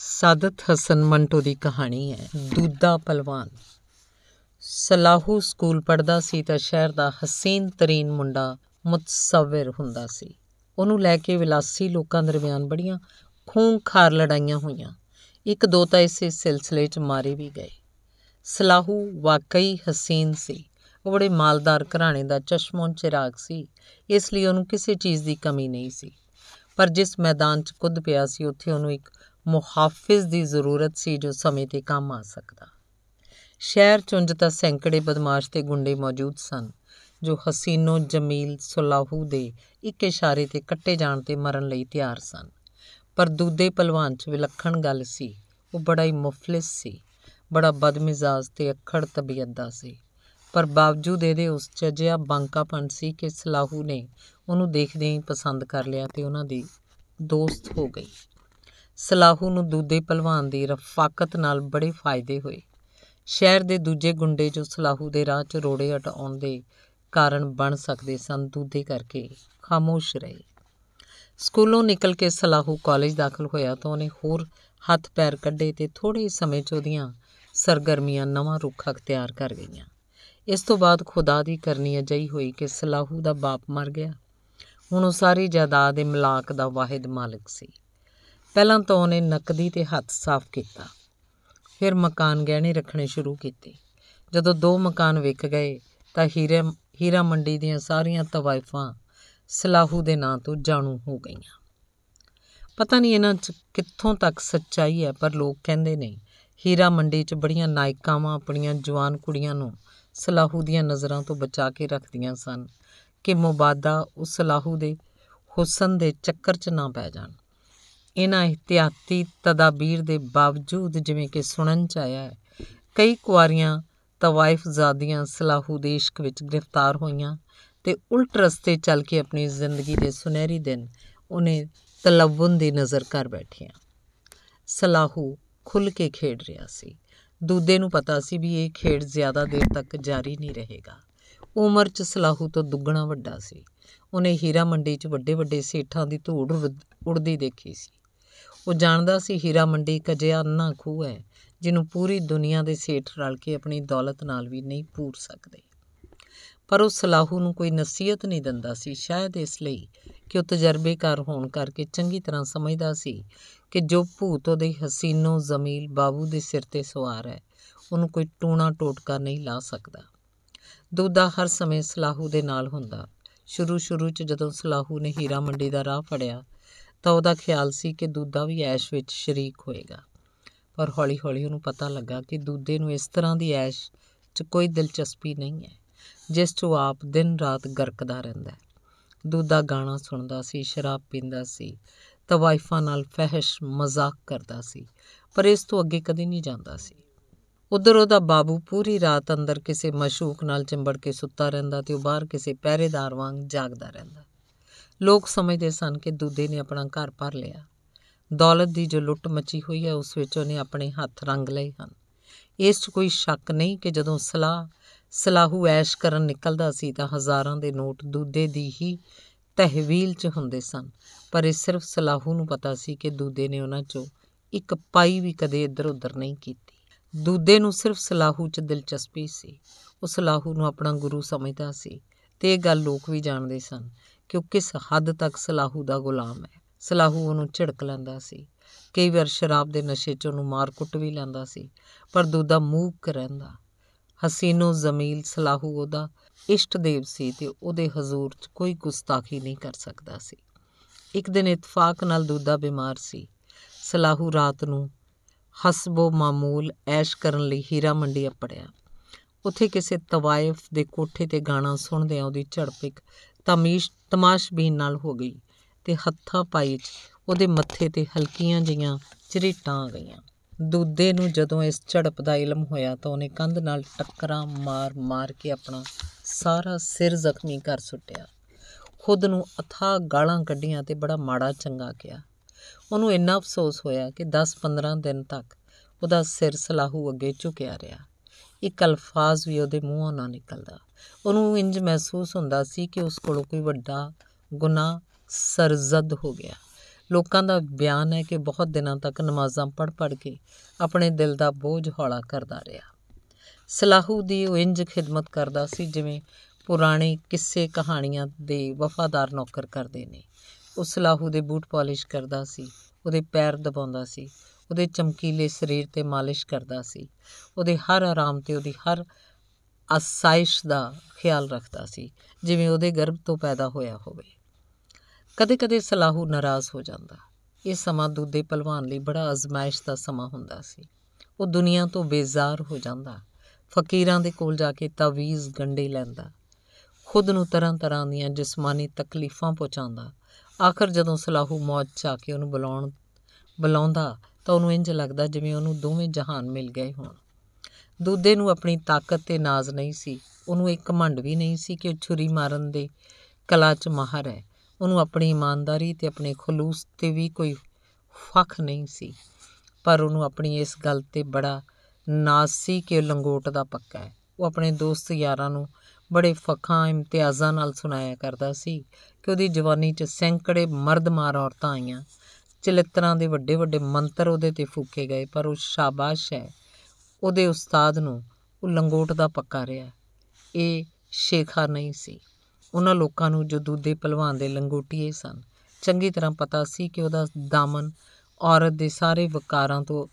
ਸਾਦਤ ਹਸਨ ਮੰਟੋ ਦੀ ਕਹਾਣੀ ਹੈ ਦੂਦਾ ਪਹਿਲਵਾਨ ਸਲਾਹੂ ਸਕੂਲ ਪੜਦਾ ਸੀ ਤਾਂ ਸ਼ਹਿਰ ਦਾ ਹਸੀਨ ਤਰੀਨ ਮੁੰਡਾ ਮੁਤਸਵਰ ਹੁੰਦਾ ਸੀ ਉਹਨੂੰ ਲੈ ਕੇ ਵਿਲਾਸੀ ਲੋਕਾਂ ਦਰਮਿਆਨ ਬੜੀਆਂ ਖੂੰਖਾਰ ਲੜਾਈਆਂ ਹੋਈਆਂ ਇੱਕ ਦੋ ਤਾਂ ਇਸੇ ਸਿਲਸਿਲੇ 'ਚ ਮਾਰੇ ਵੀ ਗਏ ਸਲਾਹੂ ਵਾਕਈ ਹਸੀਨ ਸੀ ਉਹ ਬੜੇ ਮਾਲਦਾਰ ਘਰਾਣੇ ਦਾ ਚਸ਼ਮੋਂ ਚਿਰਾਗ ਸੀ ਇਸ ਲਈ ਉਹਨੂੰ ਕਿਸੇ ਚੀਜ਼ ਦੀ ਕਮੀ ਨਹੀਂ ਸੀ ਪਰ ਜਿਸ ਮੈਦਾਨ 'ਚ ਕੁੱਦ ਪਿਆ ਸੀ ਉੱਥੇ ਉਹਨੂੰ ਇੱਕ ਮੁਹਾਫਿਜ਼ ਦੀ ਜ਼ਰੂਰਤ ਸੀ ਜੋ ਸਮੇਂ ਤੇ ਕੰਮ ਆ ਸਕਦਾ ਸ਼ਹਿਰ ਚੁੰਜ ਤਾਂ ਸੈਂਕੜੇ ਬਦਮਾਸ਼ ਤੇ ਗੁੰਡੇ ਮੌਜੂਦ ਸਨ ਜੋ ਹਸੀਨੋ ਜਮੀਲ ਸੁਲਾਹੂ ਦੇ ਇੱਕ ਇਸ਼ਾਰੇ ਤੇ ਕੱਟੇ ਜਾਣ ਤੇ ਮਰਨ ਲਈ ਤਿਆਰ ਸਨ ਪਰ ਦੂਦੇ ਪਹਿਲਵਾਨ 'ਚ ਵਿਲੱਖਣ ਗੱਲ ਸੀ ਉਹ ਬੜਾ ਹੀ ਮੁਫਲਿਸ ਸੀ ਬੜਾ ਬਦਮਿਜ਼ਾਜ ਤੇ ਅਖੜ ਤਬੀਅਤ ਦਾ ਸੀ ਪਰ ਬਾਵਜੂਦ ਇਹਦੇ ਉਸ ਚਜਿਆ ਬੰਕਾਪਨ ਸੀ ਕਿ ਸਲਾਹੂ ਨੇ ਉਹਨੂੰ ਦੇਖਦੇ ਹੀ ਪਸੰਦ ਕਰ ਲਿਆ ਤੇ ਉਹਨਾਂ ਦੀ ਦੋਸਤ ਹੋ ਗਈ ਸਲਾਹੂ ਨੂੰ ਦੂਦੇ ਪਹਿਲਵਾਨ ਦੀ ਰਫਾਕਤ ਨਾਲ ਬੜੇ ਫਾਇਦੇ ਹੋਏ ਸ਼ਹਿਰ ਦੇ ਦੂਜੇ ਗੁੰਡੇ ਜੋ ਸਲਾਹੂ ਦੇ ਰਾਹ 'ਚ ਰੋੜੇ ਹਟਾਉਣ ਦੇ ਕਾਰਨ ਬਣ ਸਕਦੇ ਸਨ ਦੂਦੇ ਕਰਕੇ ਖਾਮੋਸ਼ ਰਹੇ ਸਕੂਲੋਂ ਨਿਕਲ ਕੇ ਸਲਾਹੂ ਕਾਲਜ ਦਾਖਲ ਹੋਇਆ ਤਾਂ ਉਹਨੇ ਹੋਰ ਹੱਥ ਪੈਰ ਕੱਢੇ ਤੇ ਥੋੜੇ ਸਮੇਂ 'ਚ ਉਹਦੀਆਂ ਸਰਗਰਮੀਆਂ ਨਵਾਂ ਰੁਖ ਅਖਤਿਆਰ ਕਰ ਗਈਆਂ ਇਸ ਤੋਂ ਬਾਅਦ ਖੁਦਾ ਦੀ ਕਰਨੀ ਅਜਈ ਹੋਈ ਕਿ ਸਲਾਹੂ ਦਾ ਬਾਪ ਮਰ ਗਿਆ ਹੁਣ ਉਹ ਸਾਰੀ ਜਾਇਦਾਦ ਦੇ ਮਲਾਕ ਦਾ ਵਾਹਿਦ ਮਾਲਕ ਸੀ ਪਹਿਲਾਂ ਤਾਂ ਉਹਨੇ ਨਕਦੀ ਤੇ ਹੱਥ ਸਾਫ਼ ਕੀਤਾ ਫਿਰ ਮਕਾਨ ਗਹਿਣੇ ਰੱਖਣੇ ਸ਼ੁਰੂ ਕੀਤੇ ਜਦੋਂ ਦੋ ਮਕਾਨ ਵਿਕ ਗਏ ਤਾਂ ਹੀਰੇ ਹੀਰਾ ਮੰਡੀ ਦੀਆਂ ਸਾਰੀਆਂ ਤਵਾਇਫਾਂ ਸਲਾਹੂ ਦੇ ਨਾਂ ਤੋਂ ਜਾਣੂ ਹੋ ਗਈਆਂ ਪਤਾ ਨਹੀਂ ਇਹਨਾਂ 'ਚ ਕਿੱਥੋਂ ਤੱਕ ਸੱਚਾਈ ਹੈ ਪਰ ਲੋਕ ਕਹਿੰਦੇ ਨੇ ਹੀਰਾ ਮੰਡੀ 'ਚ ਬੜੀਆਂ ਨਾਇਕਾਵਾਂ ਆਪਣੀਆਂ ਜਵਾਨ ਕੁੜੀਆਂ ਨੂੰ ਸਲਾਹੂ ਦੀਆਂ ਨਜ਼ਰਾਂ ਤੋਂ ਬਚਾ ਕੇ ਰੱਖਦੀਆਂ ਸਨ ਕਿ ਮੁਬਾਦਾ ਉਸ ਸਲਾਹੂ ਦੇ ਹੁਸਨ ਦੇ ਚੱਕਰ 'ਚ ਨਾ ਪੈ ਜਾਣ ਇਹਨਾਂ ਇhtiyati ਤਦਾਬੀਰ ਦੇ ਬਾਵਜੂਦ ਜਿਵੇਂ ਕਿ ਸੁਣਨ ਚ ਆਇਆ ਹੈ ਕਈ ਕੁਆਰੀਆਂ ਤਵਾਇਫ ਜ਼ਾਦੀਆਂ ਸਲਾਹੂ ਦੇਸ਼ਕ ਵਿੱਚ ਗ੍ਰਿਫਤਾਰ ਹੋਈਆਂ ਤੇ ਉਲਟ ਰਸਤੇ ਚੱਲ ਕੇ ਆਪਣੀ ਜ਼ਿੰਦਗੀ ਦੇ ਸੁਨਹਿਰੀ ਦਿਨ ਉਹਨੇ ਤਲਵਨ ਦੀ ਨਜ਼ਰ ਕਰ ਬੈਠੀਆਂ ਸਲਾਹੂ ਖੁੱਲ ਕੇ ਖੇਡ ਰਿਹਾ ਸੀ ਦੂਦੇ ਨੂੰ ਪਤਾ ਸੀ ਵੀ ਇਹ ਖੇਡ ਜ਼ਿਆਦਾ ਦੇਰ ਤੱਕ ਜਾਰੀ ਨਹੀਂ ਰਹੇਗਾ ਉਮਰ 'ਚ ਸਲਾਹੂ ਤੋਂ ਦੁੱਗਣਾ ਵੱਡਾ ਸੀ ਉਹਨੇ ਹੀਰਾ ਮੰਡੀ 'ਚ ਵੱਡੇ ਵੱਡੇ ਸੇਠਾਂ ਦੀ ਧੂੜ ਉੜਦੀ ਦੇਖੀ ਸੀ ਉਹ ਜਾਣਦਾ ਸੀ ਹੀਰਾ ਮੰਡੀ ਇੱਕ ਅੰਨਾ ਖੂਹ ਹੈ ਜਿਹਨੂੰ ਪੂਰੀ ਦੁਨੀਆ ਦੇ ਸੇਠ ਰਲ ਕੇ ਆਪਣੀ ਦੌਲਤ ਨਾਲ ਵੀ ਨਹੀਂ ਪੂਰ ਸਕਦੇ ਪਰ ਉਹ ਸਲਾਹੂ ਨੂੰ ਕੋਈ ਨਸੀਹਤ ਨਹੀਂ ਦਿੰਦਾ ਸੀ ਸ਼ਾਇਦ ਇਸ ਲਈ ਕਿ ਉਹ ਤਜਰਬੇਕਾਰ ਹੋਣ ਕਰਕੇ ਚੰਗੀ ਤਰ੍ਹਾਂ ਸਮਝਦਾ ਸੀ ਕਿ ਜੋ ਭੂਤ ਉਹਦੇ ਹਸੀਨੋ ਜ਼ਮੀਲ ਬਾਬੂ ਦੇ ਸਿਰ ਤੇ ਸਵਾਰ ਹੈ ਉਹਨੂੰ ਕੋਈ ਟੂਣਾ ਟੋਟਕਾ ਨਹੀਂ ਲਾ ਸਕਦਾ ਦੂਦਾ ਹਰ ਸਮੇਂ ਸਲਾਹੂ ਦੇ ਨਾਲ ਹੁੰਦਾ ਸ਼ੁਰੂ ਸ਼ੁਰੂ 'ਚ ਜਦੋਂ ਸਲਾਹੂ ਨੇ ਹੀਰਾ ਮੰਡੀ ਦਾ ਰਾਹ ਫੜਿਆ ਤਾਂ ਉਹਦਾ ਖਿਆਲ ਸੀ ਕਿ ਦੂਦਾ ਵੀ ਐਸ਼ ਵਿੱਚ ਸ਼ਰੀਕ ਹੋਏਗਾ ਪਰ ਹੌਲੀ-ਹੌਲੀ ਉਹਨੂੰ ਪਤਾ ਲੱਗਾ ਕਿ ਦੂਦੇ ਨੂੰ ਇਸ ਤਰ੍ਹਾਂ ਦੀ ਐਸ਼ 'ਚ ਕੋਈ ਦਿਲਚਸਪੀ ਨਹੀਂ ਹੈ ਜਿਸ 'ਚ ਉਹ ਆਪ ਦਿਨ ਰਾਤ ਗਰਕਦਾ ਰਹਿੰਦਾ ਹੈ ਦੂਦਾ ਗਾਣਾ ਸੁਣਦਾ ਸੀ ਸ਼ਰਾਬ ਪੀਂਦਾ ਸੀ ਵਾਈਫਾਂ ਨਾਲ ਫਹਿਸ਼ ਮਜ਼ਾਕ ਕਰਦਾ ਸੀ ਪਰ ਇਸ ਤੋਂ ਅੱਗੇ ਕਦੇ ਨਹੀਂ ਜਾਂਦਾ ਸੀ ਉਧਰ ਉਹਦਾ ਬਾਬੂ ਪੂਰੀ ਰਾਤ ਅੰਦਰ ਕਿਸੇ ਮਸ਼ੂਕ ਨਾਲ ਚਿੰਬੜ ਕੇ ਸੁੱਤਾ ਰਹਿੰਦਾ ਤੇ ਉਹ ਬਾਹਰ ਕਿਸੇ ਪਹਿਰੇਦਾਰ ਵਾਂਗ ਜਾਗਦਾ ਰਹਿੰਦਾ ਲੋਕ ਸਮਝਦੇ ਸਨ ਕਿ ਦੂਦੇ ਨੇ ਆਪਣਾ ਘਰ ਭਰ ਲਿਆ ਦੌਲਤ ਦੀ ਜੋ ਲੁੱਟ ਮੱਚੀ ਹੋਈ ਹੈ ਉਸ ਵਿੱਚ ਉਹਨੇ ਆਪਣੇ ਹੱਥ ਰੰਗ ਲਏ ਹਨ ਇਸ 'ਚ ਕੋਈ ਸ਼ੱਕ ਨਹੀਂ ਕਿ ਜਦੋਂ ਸਲਾਹ ਸਲਾਹੂ ਐਸ਼ ਕਰਨ ਨਿਕਲਦਾ ਸੀ ਤਾਂ ਹਜ਼ਾਰਾਂ ਦੇ ਨੋਟ ਦੂਦੇ ਦੀ ਹੀ ਤਹਿਵੀਲ 'ਚ ਹੁੰਦੇ ਸਨ ਪਰ ਇਹ ਸਿਰਫ ਸਲਾਹੂ ਨੂੰ ਪਤਾ ਸੀ ਕਿ ਦੂਦੇ ਨੇ ਉਹਨਾਂ 'ਚੋਂ ਇੱਕ ਪਾਈ ਵੀ ਕਦੇ ਇੱਧਰ ਉੱਧਰ ਨਹੀਂ ਕੀਤੀ ਦੂਦੇ ਨੂੰ ਸਿਰਫ ਸਲਾਹੂ 'ਚ ਦਿਲਚਸਪੀ ਸੀ ਉਹ ਸਲਾਹੂ ਨੂੰ ਆਪਣਾ ਗੁਰੂ ਸਮਝਦਾ ਸੀ ਤੇ ਇਹ ਗੱਲ ਲੋਕ ਵੀ ਜਾਣਦੇ ਸਨ ਕਿ ਉਹ ਕਿਸ ਹੱਦ ਤੱਕ ਸਲਾਹੂ ਦਾ ਗੁਲਾਮ ਹੈ ਸਲਾਹੂ ਉਹਨੂੰ ਝਿੜਕ ਲੈਂਦਾ ਸੀ ਕਈ ਵਾਰ ਸ਼ਰਾਬ ਦੇ ਨਸ਼ੇ 'ਚ ਉਹਨੂੰ ਮਾਰ ਕੁੱਟ ਵੀ ਲੈਂਦਾ ਸੀ ਪਰ ਦੂਦਾ ਮੂਕ ਰਹਿੰਦਾ ਹਸੀਨੋ ਜ਼ਮੀਲ ਸਲਾਹੂ ਉਹਦਾ ਇਸ਼ਟ ਦੇਵ ਸੀ ਤੇ ਉਹਦੇ ਹਜ਼ੂਰ 'ਚ ਕੋਈ ਗੁਸਤਾਖੀ ਨਹੀਂ ਕਰ ਸਕਦਾ ਸੀ ਇੱਕ ਦਿਨ ਇਤਫਾਕ ਨਾਲ ਦੂਦਾ ਬਿਮਾਰ ਸੀ ਸਲਾਹੂ ਰਾਤ ਨੂੰ ਹਸਬੋ ਮਾਮੂਲ ਐਸ਼ ਕਰਨ ਲਈ ਹੀਰਾ ਮੰਡੀ ਅਪੜਿਆ ਉੱਥੇ ਕਿਸੇ ਤਵਾਇਫ ਦੇ ਕੋਠੇ ਤੇ ਗਾਣਾ ਸੁਣਦੇ ਉਹਦੀ ਝੜਪ ਇੱਕ ਤਮੀਸ਼ ਤਮਾਸ਼ਬੀਨ ਨਾਲ ਹੋ ਗਈ ਤੇ ਹੱਥਾ ਪਾਈ ਉਹਦੇ ਮੱਥੇ ਤੇ ਹਲਕੀਆਂ ਜੀਆਂ ਚਰੀਟਾਂ ਆ ਗਈਆਂ ਦੁੱਦੇ ਨੂੰ ਜਦੋਂ ਇਸ ਝੜਪ ਦਾ ਇਲਮ ਹੋਇਆ ਤਾਂ ਉਹਨੇ ਕੰਧ ਨਾਲ ਟੱਕਰਾਂ ਮਾਰ-ਮਾਰ ਕੇ ਆਪਣਾ ਸਾਰਾ ਸਿਰ ਜ਼ਖਮੀ ਕਰ ਸੁੱਟਿਆ ਖੁਦ ਨੂੰ ਅਥਾ ਗਾਲਾਂ ਕੱਢੀਆਂ ਤੇ ਬੜਾ ਮਾੜਾ ਚੰਗਾ ਕਿਹਾ ਉਹਨੂੰ ਇੰਨਾ ਅਫਸੋਸ ਹੋਇਆ ਕਿ 10-15 ਦਿਨ ਤੱਕ ਉਹਦਾ ਸਿਰ ਸਲਾਹੂ ਅੱਗੇ ਝੁਕਿਆ ਰਿਹਾ ਇੱਕ ਅਲਫਾਜ਼ ਵੀ ਉਹਦੇ ਮੂੰਹੋਂ ਨਾ ਨਿਕਲਦਾ ਉਹਨੂੰ ਇੰਜ ਮਹਿਸੂਸ ਹੁੰਦਾ ਸੀ ਕਿ ਉਸ ਕੋਲੋਂ ਕੋਈ ਵੱਡਾ ਗੁਨਾਹ ਸਰਜ਼ਦ ਹੋ ਗਿਆ ਲੋਕਾਂ ਦਾ ਬਿਆਨ ਹੈ ਕਿ ਬਹੁਤ ਦਿਨਾਂ ਤੱਕ ਨਮਾਜ਼ਾਂ ਪੜ੍ਹ ਪੜ ਕੇ ਆਪਣੇ ਦਿਲ ਦਾ ਬੋਝ ਹੌਲਾ ਕਰਦਾ ਰਿਹਾ ਸਲਾਹੂ ਦੀ ਉਹ ਇੰਜ ਖਿਦਮਤ ਕਰਦਾ ਸੀ ਜਿਵੇਂ ਪੁਰਾਣੇ ਕਿੱਸੇ ਕਹਾਣੀਆਂ ਦੇ ਵਫਾਦਾਰ ਨੌਕਰ ਕਰਦੇ ਨੇ ਉਹ ਸਲਾਹੂ ਦੇ ਬੂਟ ਪਾਲਿਸ਼ ਕਰਦਾ ਸੀ ਉਹਦੇ ਪੈਰ ਦਬਾਉਂਦਾ ਸੀ ਉਹਦੇ ਚਮਕੀਲੇ ਸਰੀਰ ਤੇ ਮਾਲਿਸ਼ ਕਰਦਾ ਸੀ ਉਹਦੇ ਹਰ ਆਰਾਮ ਤੇ ਉਹਦੀ ਹਰ ਅਸਾਇਸ਼ ਦਾ ਖਿਆਲ ਰੱਖਦਾ ਸੀ ਜਿਵੇਂ ਉਹਦੇ ਗਰਭ ਤੋਂ ਪੈਦਾ ਹੋਇਆ ਹੋਵੇ ਕਦੇ-ਕਦੇ ਸਲਾਹੂ ਨਾਰਾਜ਼ ਹੋ ਜਾਂਦਾ ਇਹ ਸਮਾਂ ਦੂਦੇ ਪਹਿਲਵਾਨ ਲਈ ਬੜਾ ਅਜ਼ਮਾਇਸ਼ ਦਾ ਸਮਾਂ ਹੁੰਦਾ ਸੀ ਉਹ ਦੁਨੀਆ ਤੋਂ ਬੇਜ਼ਾਰ ਹੋ ਜਾਂਦਾ ਫਕੀਰਾਂ ਦੇ ਕੋਲ ਜਾ ਕੇ ਤਾਵੀਜ਼ ਗੰਡੇ ਲੈਂਦਾ ਖੁਦ ਨੂੰ ਤਰ੍ਹਾਂ-ਤਰ੍ਹਾਂ ਦੀਆਂ ਜਿਸਮਾਨੀ ਤਕਲੀਫਾਂ ਪਹੁੰਚਾਉਂਦਾ ਆਖਰ ਜਦੋਂ ਸਲਾਹੂ ਮੌਤ ਚਾ ਕੇ ਉਹਨੂੰ ਬੁਲਾਉਣ ਬੁਲਾਉਂਦਾ ਤਾਂ ਉਹਨੂੰ ਇੰਜ ਲੱਗਦਾ ਜਿਵੇਂ ਉਹਨੂੰ ਦੋਵੇਂ ਜਹਾਨ ਮਿਲ ਗਏ ਹੋਣ ਦੂਦੇ ਨੂੰ ਆਪਣੀ ਤਾਕਤ ਤੇ ਨਾਜ਼ ਨਹੀਂ ਸੀ ਉਹਨੂੰ ਇੱਕ ਮੰਡ ਵੀ ਨਹੀਂ ਸੀ ਕਿ ਉਹ ਛੁਰੀ ਮਾਰਨ ਦੇ ਕਲਾ 'ਚ ਮਾਹਰ ਹੈ ਉਹਨੂੰ ਆਪਣੀ ਇਮਾਨਦਾਰੀ ਤੇ ਆਪਣੇ ਖਲੂਸ ਤੇ ਵੀ ਕੋਈ ਫਖ ਨਹੀਂ ਸੀ ਪਰ ਉਹਨੂੰ ਆਪਣੀ ਇਸ ਗੱਲ ਤੇ ਬੜਾ ਨਾਜ਼ ਸੀ ਕਿ ਉਹ ਲੰਗੋਟ ਦਾ ਪੱਕਾ ਹੈ ਉਹ ਆਪਣੇ ਦੋਸਤ ਯਾਰਾਂ ਨੂੰ ਬੜੇ ਫਖਾਂ ਇਮਤਿਆਜ਼ਾਂ ਨਾਲ ਸੁਣਾਇਆ ਕਰਦਾ ਸੀ ਕਿ ਉਹਦੀ ਜਵਾਨੀ 'ਚ ਸੈਂਕੜੇ ਮਰਦ ਮਾਰ ਔਰਤਾਂ ਆਈਆਂ ਚਲਿੱਤਰਾਂ ਦੇ ਵੱਡੇ ਵੱਡੇ ਮੰਤਰ ਉਹਦੇ ਤੇ ਫੂਕੇ ਗਏ ਪਰ ਉਹ ਸ਼ਾਬਾਸ਼ ਹੈ ਉਹਦੇ ਉਸਤਾਦ ਨੂੰ ਉਹ ਲੰਗੋਟ ਦਾ ਪੱਕਾ ਰਿਹਾ ਇਹ ਸ਼ੇਖਾ ਨਹੀਂ ਸੀ ਉਹਨਾਂ ਲੋਕਾਂ ਨੂੰ ਜੋ ਦੂਦੇ ਪਹਿਲਵਾਨ ਦੇ ਲੰਗੋਟੀਏ ਸਨ ਚੰਗੀ ਤਰ੍ਹਾਂ ਪਤਾ ਸੀ ਕਿ ਉਹਦਾ ਦਾਮਨ ਔਰਤ ਦੇ ਸਾਰੇ ਵਕਾਰਾਂ ਤੋਂ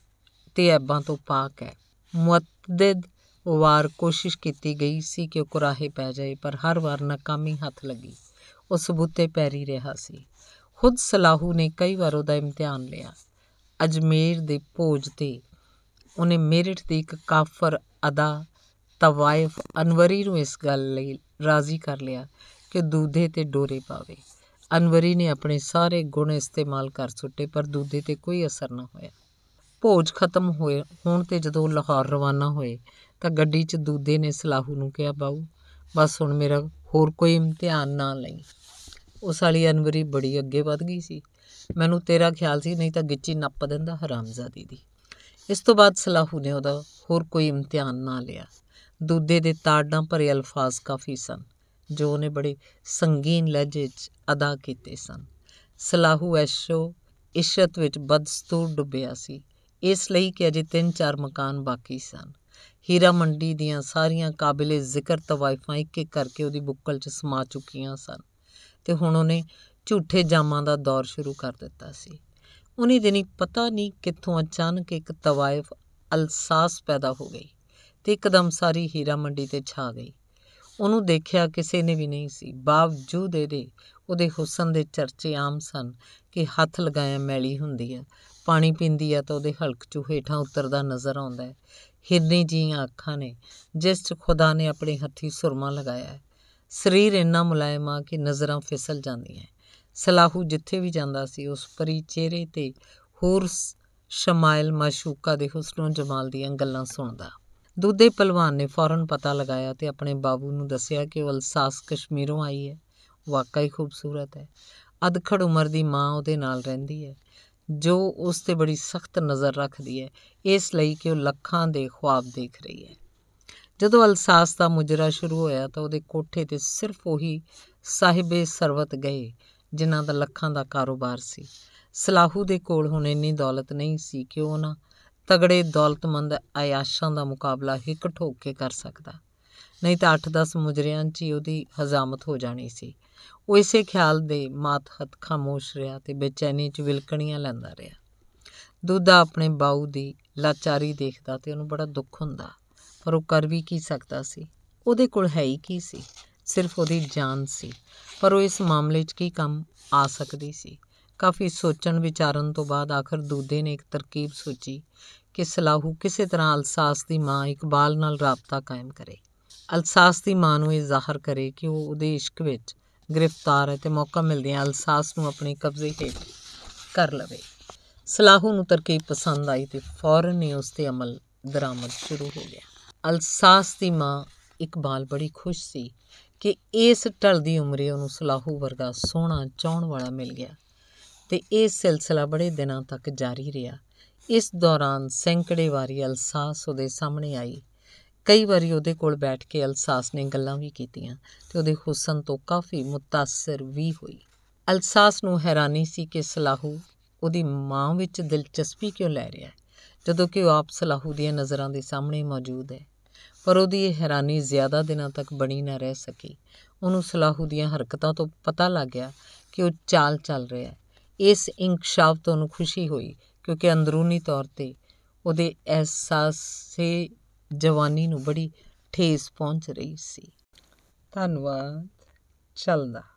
ਤੇ ਐਬਾਂ ਤੋਂ ਪਾਕ ਹੈ ਮੁਤਦਦ ਵਾਰ ਕੋਸ਼ਿਸ਼ ਕੀਤੀ ਗਈ ਸੀ ਕਿ ਉਹ ਕੁਰਾਹੇ ਪੈ ਜਾਏ ਪਰ ਹਰ ਵਾਰ ਨਾਕਾਮੀ ਹੱਥ ਲੱਗੀ ਉਹ ਸਬੂਤੇ ਪੈਰੀ ਰਿਹਾ ਸੀ ਖੁਦ ਸਲਾਹੂ ਨੇ ਕਈ ਵਾਰ ਉਹਦਾ ਇਮਤਿਹਾਨ ਲਿਆ ਅਜਮੇਰ ਦੇ ਭੋਜ ਤੇ ਉਹਨੇ ਮੇਰਠ ਦੇ ਇੱਕ ਕਾਫਰ ਅਦਾ ਤਵਾਇਫ ਅਨਵਰੀ ਨੂੰ ਇਸ ਗੱਲ ਲਈ ਰਾਜ਼ੀ ਕਰ ਲਿਆ ਕਿ ਦੂਧੇ ਤੇ ਡੋਰੇ ਪਾਵੇ ਅਨਵਰੀ ਨੇ ਆਪਣੇ ਸਾਰੇ ਗੁਣ ਇਸਤੇਮਾਲ ਕਰ ਸੁੱਟੇ ਪਰ ਦੂਧੇ ਤੇ ਕੋਈ ਅਸਰ ਨਾ ਹੋਇਆ ਭੋਜ ਖਤਮ ਹੋਏ ਹੁਣ ਤੇ ਜਦੋਂ ਲਾਹੌਰ ਰਵਾਨਾ ਹੋਏ ਤਾਂ ਗੱਡੀ 'ਚ ਦੂਧੇ ਨੇ ਸਲਾਹੂ ਨੂੰ ਕਿਹਾ ਬਾਊ ਬਸ ਹੁਣ ਮੇਰਾ ਹੋਰ ਕੋਈ ਇਮਤਿਹਾਨ ਨਾ ਲਈ ਉਸ ਵਾਲੀ ਅਨਵਰੀ ਬੜੀ ਅੱਗੇ ਵੱਧ ਗਈ ਸੀ ਮੈਨੂੰ ਤੇਰਾ ਖਿਆਲ ਸੀ ਨਹੀਂ ਤਾਂ ਗਿੱਚੀ ਨੱਪ ਦਿੰਦਾ ਹਰਾਮਜ਼ਾਦੀ ਦੀ ਇਸ ਤੋਂ ਬਾਅਦ ਸਲਾਹੂ ਨੇ ਉਹਦਾ ਹੋਰ ਕੋਈ ਇਮਤਿਹਾਨ ਨਾ ਲਿਆ ਦੂਦੇ ਦੇ ਤਾੜਾਂ ਭਰੇ ਅਲਫਾਜ਼ ਕਾਫੀ ਸਨ ਜੋ ਉਹਨੇ ਬੜੇ ਸੰਗੀਨ ਲਹਿਜੇ 'ਚ ਅਦਾ ਕੀਤੇ ਸਨ ਸਲਾਹੂ ਐਸ਼ੋ ਇਸ਼ਤ ਵਿੱਚ ਬਦਸਤੂਰ ਡੁੱਬਿਆ ਸੀ ਇਸ ਲਈ ਕਿ ਅਜੇ 3-4 ਮਕਾਨ ਬਾਕੀ ਸਨ ਹੀਰਾ ਮੰਡੀ ਦੀਆਂ ਸਾਰੀਆਂ ਕਾਬਿਲੇ ਜ਼ਿਕਰ ਤਵਾਇਫਾਂ ਇੱਕ ਇੱਕ ਕਰਕੇ ਉਹਦੀ ਬੁੱਕਲ 'ਚ ਸਮਾ ਚੁੱਕੀਆਂ ਸਨ ਤੇ ਹੁਣ ਉਹਨੇ ਝੂਠੇ ਜਾਮਾਂ ਦਾ ਦੌਰ ਸ਼ੁਰੂ ਕਰ ਦਿੱਤਾ ਸੀ ਉਨੀ ਦਿਨੀ ਪਤਾ ਨਹੀਂ ਕਿੱਥੋਂ ਅਚਾਨਕ ਇੱਕ ਤਵਾਇਫ ਅਲਸਾਸ ਪੈਦਾ ਹੋ ਗਈ ਤੇ ਇੱਕਦਮ ਸਾਰੀ ਹੀਰਾ ਮੰਡੀ ਤੇ ਛਾ ਗਈ ਉਹਨੂੰ ਦੇਖਿਆ ਕਿਸੇ ਨੇ ਵੀ ਨਹੀਂ ਸੀ ਬਾਵਜੂਦ ਇਹਦੇ ਉਹਦੇ ਹੁਸਨ ਦੇ ਚਰਚੇ ਆਮ ਸਨ ਕਿ ਹੱਥ ਲਗਾਇਆ ਮੈਲੀ ਹੁੰਦੀ ਹੈ ਪਾਣੀ ਪੀਂਦੀ ਆ ਤਾਂ ਉਹਦੇ ਹਲਕ ਚੋਂ ਹੇਠਾਂ ਉਤਰਦਾ ਨਜ਼ਰ ਆਉਂਦਾ ਹੈ ਹਿਰਨੀ ਜੀਆਂ ਅੱਖਾਂ ਨੇ ਜਿਸ 'ਚ ਖੁਦਾ ਨੇ ਆਪਣੇ ਹੱਥੀ ਸੁਰਮਾ ਲਗਾਇਆ ਹੈ ਸਰੀਰ ਇੰਨਾ ਮੁਲਾਇਮ ਆ ਕਿ ਨਜ਼ਰਾਂ ਫਿਸਲ ਜਾਂਦੀਆਂ ਸਲਾਹੂ ਜਿੱਥੇ ਵੀ ਜਾਂਦਾ ਸੀ ਉਸ ਪਰੀ ਚਿਹਰੇ ਤੇ ਹੋਰ ਸ਼ਮਾਇਲ ਮਾਸ਼ੂਕਾ ਦੇ ਹੁਸਨੋ ਜਮਾਲ ਦੀਆਂ ਗੱਲਾਂ ਸੁਣਦਾ ਦੁੱਧੇ ਪਹਿਲਵਾਨ ਨੇ ਫੌਰਨ ਪਤਾ ਲਗਾਇਆ ਤੇ ਆਪਣੇ ਬਾਬੂ ਨੂੰ ਦੱਸਿਆ ਕਿ ਉਹ ਅਲਸਾਸ ਕਸ਼ਮੀਰੋਂ ਆਈ ਹੈ ਵਾਕਈ ਖੂਬਸੂਰਤ ਹੈ ਅਧਖੜ ਉਮਰ ਦੀ ਮਾਂ ਉਹਦੇ ਨਾਲ ਰਹਿੰਦੀ ਹੈ ਜੋ ਉਸ ਤੇ ਬੜੀ ਸਖਤ ਨਜ਼ਰ ਰੱਖਦੀ ਹੈ ਇਸ ਲਈ ਕਿ ਉਹ ਲੱਖਾਂ ਦੇ ਖੁਆਬ ਦੇਖ ਰਹੀ ਹੈ ਜਦੋਂ ਅਲਸਾਸ ਦਾ ਮੁਜਰਾ ਸ਼ੁਰੂ ਹੋਇਆ ਤਾਂ ਉਹਦੇ ਕੋਠੇ ਤੇ ਸਿਰਫ ਉਹੀ ਸਾਹਿਬੇ ਸਰਵਤ ਗਏ ਜਿਨ੍ਹਾਂ ਦਾ ਲੱਖਾਂ ਦਾ ਕਾਰੋਬਾਰ ਸੀ ਸਲਾਹੂ ਦੇ ਕੋਲ ਹੁਣ ਇੰਨੀ ਦੌਲਤ ਨਹੀਂ ਸੀ ਕਿ ਉਹ ਨਾ ਤਗੜੇ ਦੌਲਤਮੰਦ ਆਯਾਸ਼ਾਂ ਦਾ ਮੁਕਾਬਲਾ ਹਿੱਕ ਠੋਕ ਕੇ ਕਰ ਸਕਦਾ ਨਹੀਂ ਤਾਂ 8-10 ਮੁਜਰਿਆਂ 'ਚ ਹੀ ਉਹਦੀ ਹਜ਼ਾਮਤ ਹੋ ਜਾਣੀ ਸੀ ਉਹ ਇਸੇ ਖਿਆਲ ਦੇ ਮਾਤ ਹੱਤ ਖਾਮੋਸ਼ ਰਿਹਾ ਤੇ ਬੇਚੈਨੀ 'ਚ ਵਿਲਕਣੀਆਂ ਲੈਂਦਾ ਰਿਹਾ ਦੁੱਧਾ ਆਪਣੇ ਬਾਉ ਦੀ ਲਾਚਾਰੀ ਦੇਖਦਾ ਤੇ ਉਹਨੂੰ ਬੜਾ ਦੁੱਖ ਹੁੰਦਾ ਪਰ ਉਹ ਕਰ ਵੀ ਕੀ ਸਕਦਾ ਸੀ ਉਹਦੇ ਕੋਲ ਹੈ ਹੀ ਕੀ ਸੀ ਸਿਰਫ ਉਹਦੀ ਜਾਨ ਸੀ ਪਰ ਉਹ ਇਸ ਮਾਮਲੇ 'ਚ ਕੀ ਕੰਮ ਆ ਸਕਦੀ ਸੀ ਕਾਫੀ ਸੋਚਣ ਵਿਚਾਰਨ ਤੋਂ ਬਾਅਦ ਆਖਰ ਦੂਦੇ ਨੇ ਇੱਕ ਤਰਕੀਬ ਸੋਚੀ ਕਿ ਸਲਾਹੂ ਕਿਸੇ ਤਰ੍ਹਾਂ ਅਲਸਾਸ ਦੀ ਮਾਂ ਇਕਬਾਲ ਨਾਲ ਰਾਬਤਾ ਕਾਇਮ ਕਰੇ ਅਲਸਾਸ ਦੀ ਮਾਂ ਨੂੰ ਇਹ ਜ਼ਾਹਰ ਕਰੇ ਕਿ ਉਹ ਉਹਦੇ ਇਸ਼ਕ ਵਿੱਚ ਗ੍ਰਿਫਤਾਰ ਹੈ ਤੇ ਮੌਕਾ ਮਿਲਦਿਆਂ ਅਲਸਾਸ ਨੂੰ ਆਪਣੇ ਕਬਜ਼ੇ ਹੇਠ ਕਰ ਲਵੇ ਸਲਾਹੂ ਨੂੰ ਤਰਕੀਬ ਪਸੰਦ ਆਈ ਤੇ ਫੌਰਨ ਹੀ ਉਸ ਤੇ ਅਮਲ ਦਰਾਮਦ ਸ਼ੁਰੂ ਹੋ ਗਿਆ ਅਲਸਾਸ ਦੀ ਮਾਂ ਇਕਬਾਲ ਬੜੀ ਖੁਸ਼ ਸੀ ਕਿ ਇਸ ਢਲਦੀ ਉਮਰੇ ਉਹਨੂੰ ਸਲਾਹੂ ਵਰਗਾ ਸੋਹਣਾ ਚਾਹਣ ਵਾਲਾ ਮਿਲ ਗਿਆ ਤੇ ਇਹ ਸਿਲਸਿਲਾ ਬੜੇ ਦਿਨਾਂ ਤੱਕ ਜਾਰੀ ਰਿਹਾ ਇਸ ਦੌਰਾਨ ਸੈਂਕੜੇ ਵਾਰੀ ਅਲਸਾਸ ਉਹਦੇ ਸਾਹਮਣੇ ਆਈ ਕਈ ਵਾਰੀ ਉਹਦੇ ਕੋਲ ਬੈਠ ਕੇ ਅਲਸਾਸ ਨੇ ਗੱਲਾਂ ਵੀ ਕੀਤੀਆਂ ਤੇ ਉਹਦੇ ਹੁਸਨ ਤੋਂ ਕਾਫੀ متاثر ਵੀ ਹੋਈ ਅਲਸਾਸ ਨੂੰ ਹੈਰਾਨੀ ਸੀ ਕਿ ਸਲਾਹੂ ਉਹਦੀ ਮਾਂ ਵਿੱਚ ਦਿਲਚਸਪੀ ਕਿਉਂ ਲੈ ਰਿਹਾ ਜਦੋਂ ਕਿ ਉਹ ਆਪ ਸਲਾਹੂ ਦੀਆਂ ਨਜ਼ਰਾਂ ਦੇ ਸਾਹਮਣੇ ਮੌਜੂਦ ਹੈ ਪਰ ਉਹਦੀ ਇਹ ਹੈਰਾਨੀ ਜ਼ਿਆਦਾ ਦਿਨਾਂ ਤੱਕ ਬਣੀ ਨਾ ਰਹਿ ਸਕੀ ਉਹਨੂੰ ਸਲਾਹੂ ਦੀਆਂ ਹਰਕਤਾਂ ਤੋਂ ਪਤਾ ਲੱਗ ਗਿਆ ਕਿ ਉਹ ਚਾਲ ਚੱਲ ਰਿਹਾ ਹੈ ਇਸ ਇਨਕਸ਼ਾਫ ਤੋਂ ਉਹਨੂੰ ਖੁਸ਼ੀ ਹੋਈ ਕਿਉਂਕਿ ਅੰਦਰੂਨੀ ਤੌਰ ਤੇ ਉਹਦੇ ਅਹਿਸਾਸੇ ਜਵਾਨੀ ਨੂੰ ਬੜੀ ਠੇਸ ਪਹੁੰਚ ਰਹੀ ਸੀ ਧੰਨਵਾਦ ਚੱਲਦਾ